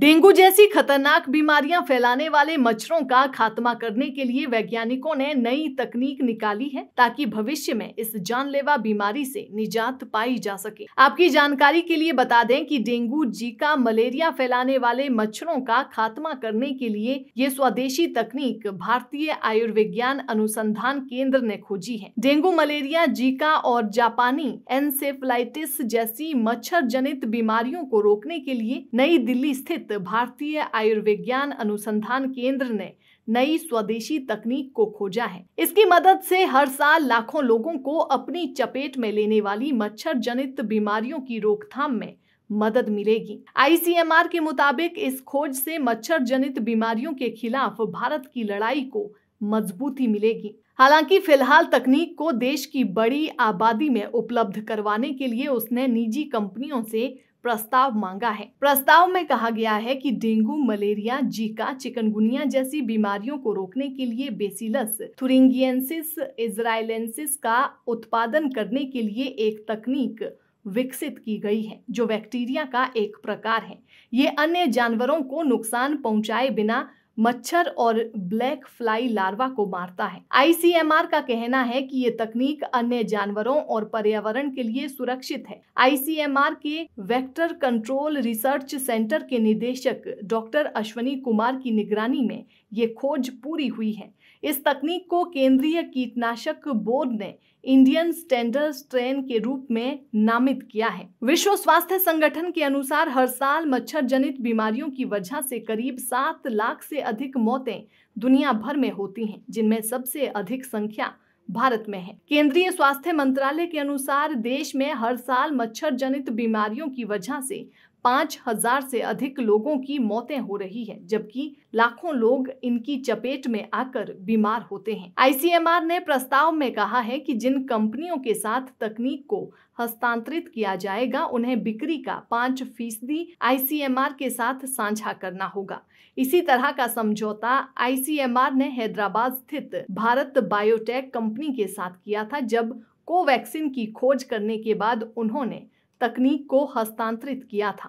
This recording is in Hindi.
डेंगू जैसी खतरनाक बीमारियां फैलाने वाले मच्छरों का खात्मा करने के लिए वैज्ञानिकों ने नई तकनीक निकाली है ताकि भविष्य में इस जानलेवा बीमारी से निजात पाई जा सके आपकी जानकारी के लिए बता दें कि डेंगू जीका मलेरिया फैलाने वाले मच्छरों का खात्मा करने के लिए ये स्वदेशी तकनीक भारतीय आयुर्विज्ञान अनुसंधान केंद्र ने खोजी है डेंगू मलेरिया जीका और जापानी एनसेफ्लाइटिस जैसी मच्छर जनित बीमारियों को रोकने के लिए नई दिल्ली स्थित स्थित भारतीय आयुर्विज्ञान अनुसंधान केंद्र ने नई स्वदेशी तकनीक को खोजा है इसकी मदद से हर साल लाखों लोगों को अपनी चपेट में लेने वाली मच्छर जनित बीमारियों की रोकथाम में मदद मिलेगी आईसीएमआर के मुताबिक इस खोज से मच्छर जनित बीमारियों के खिलाफ भारत की लड़ाई को मजबूती मिलेगी हालांकि फिलहाल तकनीक को देश की बड़ी आबादी में उपलब्ध करवाने के लिए उसने निजी कंपनियों से प्रस्ताव मांगा है प्रस्ताव में कहा गया है कि डेंगू मलेरिया जीका चिकनगुनिया जैसी बीमारियों को रोकने के लिए बेसिलस थुरिंगियंसिस इजराइलेंसिस का उत्पादन करने के लिए एक तकनीक विकसित की गई है जो बैक्टीरिया का एक प्रकार है ये अन्य जानवरों को नुकसान पहुंचाए बिना मच्छर और ब्लैक फ्लाई लार्वा को मारता है आईसीएमआर का कहना है कि ये तकनीक अन्य जानवरों और पर्यावरण के लिए सुरक्षित है आईसीएमआर के वेक्टर कंट्रोल रिसर्च सेंटर के निदेशक डॉक्टर अश्वनी कुमार की निगरानी में ये खोज पूरी हुई है इस तकनीक को केंद्रीय कीटनाशक बोर्ड ने इंडियन स्टैंडर्ड स्ट्रेन के रूप में नामित किया है विश्व स्वास्थ्य संगठन के अनुसार हर साल मच्छर जनित बीमारियों की वजह से करीब सात लाख से अधिक मौतें दुनिया भर में होती हैं जिनमें सबसे अधिक संख्या भारत में है केंद्रीय स्वास्थ्य मंत्रालय के अनुसार देश में हर साल मच्छर जनित बीमारियों की वजह से पाँच हजार से अधिक लोगों की मौतें हो रही है जबकि लाखों लोग इनकी चपेट में आकर बीमार होते हैं आईसीएमआर ने प्रस्ताव में कहा है कि जिन कंपनियों के साथ तकनीक को हस्तांतरित किया जाएगा उन्हें बिक्री का पांच फीसदी आईसीएमआर के साथ साझा करना होगा इसी तरह का समझौता आईसीएमआर ने हैदराबाद स्थित भारत बायोटेक कंपनी के साथ किया था जब कोवैक्सीन की खोज करने के बाद उन्होंने तकनीक को हस्तांतरित किया था